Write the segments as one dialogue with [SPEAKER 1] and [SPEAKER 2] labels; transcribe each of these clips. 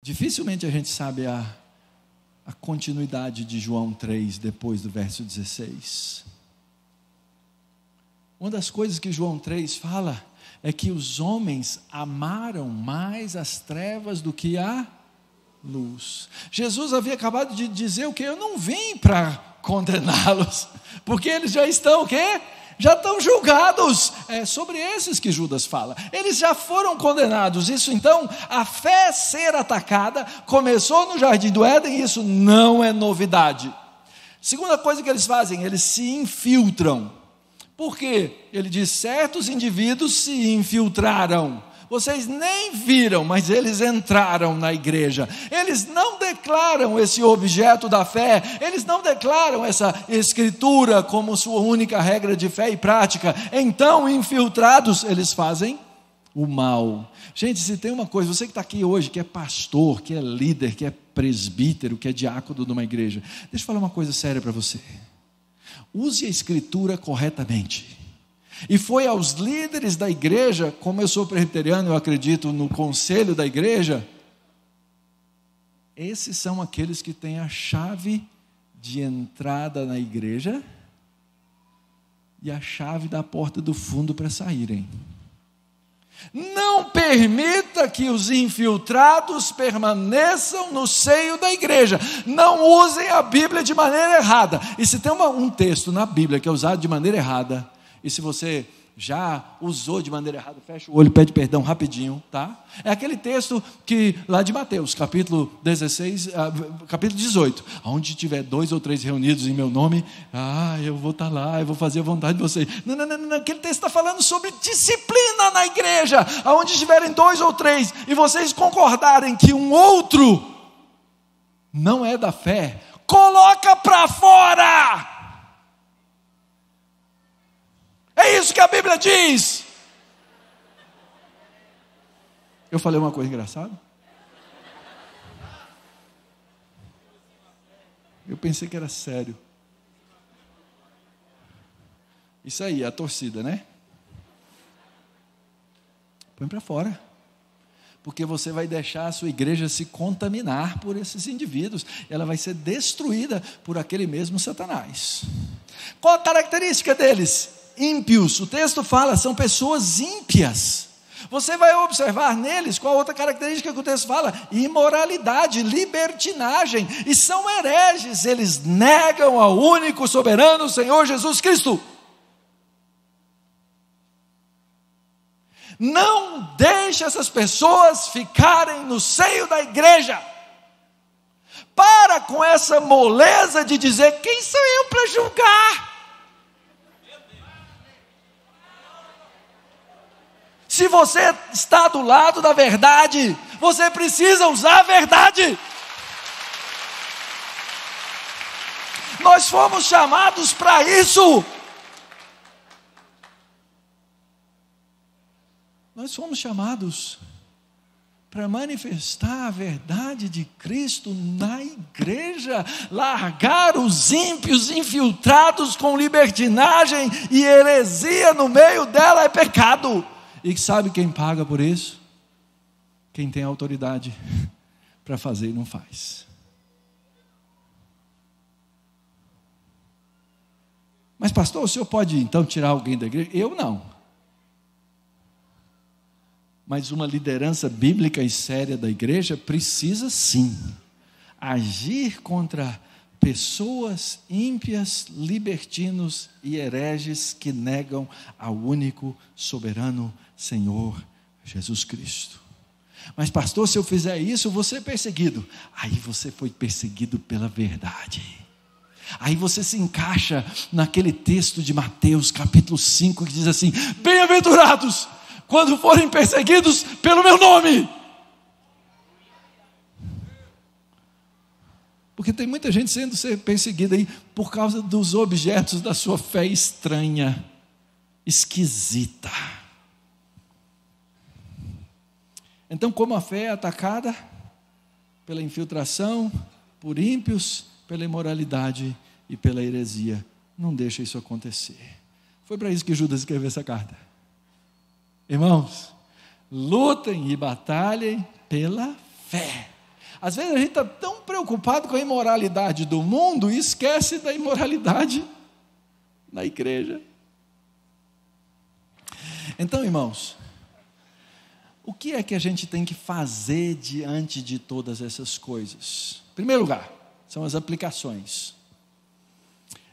[SPEAKER 1] Dificilmente a gente sabe a, a continuidade de João 3, depois do verso 16. Uma das coisas que João 3 fala é que os homens amaram mais as trevas do que a luz. Jesus havia acabado de dizer o que? Eu não vim para condená-los, porque eles já estão o quê? já estão julgados. É sobre esses que Judas fala. Eles já foram condenados. Isso então, a fé ser atacada começou no jardim do Éden, isso não é novidade. Segunda coisa que eles fazem, eles se infiltram. Por quê? Ele diz: certos indivíduos se infiltraram. Vocês nem viram, mas eles entraram na igreja. Eles não declaram esse objeto da fé, eles não declaram essa escritura como sua única regra de fé e prática. Então, infiltrados, eles fazem o mal. Gente, se tem uma coisa, você que está aqui hoje, que é pastor, que é líder, que é presbítero, que é diácono de uma igreja, deixa eu falar uma coisa séria para você. Use a escritura corretamente. E foi aos líderes da igreja, como eu sou presbiteriano, eu acredito no conselho da igreja. Esses são aqueles que têm a chave de entrada na igreja e a chave da porta do fundo para saírem. Não permita que os infiltrados permaneçam no seio da igreja. Não usem a Bíblia de maneira errada. E se tem uma, um texto na Bíblia que é usado de maneira errada, e se você já usou de maneira errada, fecha o olho, pede perdão rapidinho, tá? É aquele texto que lá de Mateus, capítulo 16, ah, capítulo 18, onde tiver dois ou três reunidos em meu nome, ah, eu vou estar tá lá, eu vou fazer a vontade de vocês. Não, não, não, não, aquele texto está falando sobre disciplina na igreja, aonde estiverem dois ou três e vocês concordarem que um outro não é da fé, coloca para fora. isso que a Bíblia diz. Eu falei uma coisa engraçada? Eu pensei que era sério. Isso aí, a torcida, né? Põe para fora. Porque você vai deixar a sua igreja se contaminar por esses indivíduos. Ela vai ser destruída por aquele mesmo Satanás. Qual a característica deles? ímpios. O texto fala, são pessoas ímpias. Você vai observar neles qual outra característica que o texto fala: imoralidade, libertinagem, e são hereges, eles negam ao único soberano Senhor Jesus Cristo. Não deixe essas pessoas ficarem no seio da igreja. Para com essa moleza de dizer: quem sou eu para julgar? Se você está do lado da verdade, você precisa usar a verdade. Nós fomos chamados para isso. Nós fomos chamados para manifestar a verdade de Cristo na igreja, largar os ímpios infiltrados com libertinagem e heresia no meio dela é pecado. E sabe quem paga por isso? Quem tem autoridade para fazer e não faz. Mas, pastor, o senhor pode então tirar alguém da igreja? Eu não. Mas uma liderança bíblica e séria da igreja precisa sim agir contra pessoas ímpias, libertinos e hereges que negam ao único soberano Senhor Jesus Cristo. Mas, pastor, se eu fizer isso, você ser é perseguido. Aí você foi perseguido pela verdade. Aí você se encaixa naquele texto de Mateus, capítulo 5, que diz assim: Bem-aventurados quando forem perseguidos pelo meu nome. Porque tem muita gente sendo perseguida aí por causa dos objetos da sua fé estranha, esquisita. Então, como a fé é atacada pela infiltração, por ímpios, pela imoralidade e pela heresia, não deixa isso acontecer. Foi para isso que Judas escreveu essa carta. Irmãos, lutem e batalhem pela fé. Às vezes a gente está tão preocupado com a imoralidade do mundo e esquece da imoralidade na igreja. Então, irmãos, o que é que a gente tem que fazer diante de todas essas coisas? Em primeiro lugar, são as aplicações.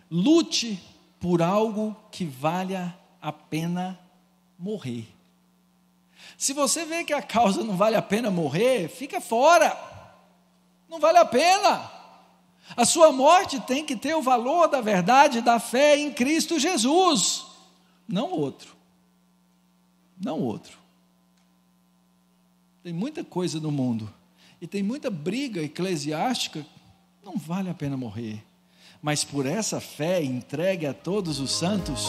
[SPEAKER 1] Lute por algo que valha a pena morrer. Se você vê que a causa não vale a pena morrer, fica fora. Não vale a pena. A sua morte tem que ter o valor da verdade, da fé em Cristo Jesus, não outro. Não outro. Tem muita coisa no mundo e tem muita briga eclesiástica, não vale a pena morrer. Mas por essa fé entregue a todos os santos,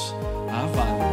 [SPEAKER 1] ah, vale.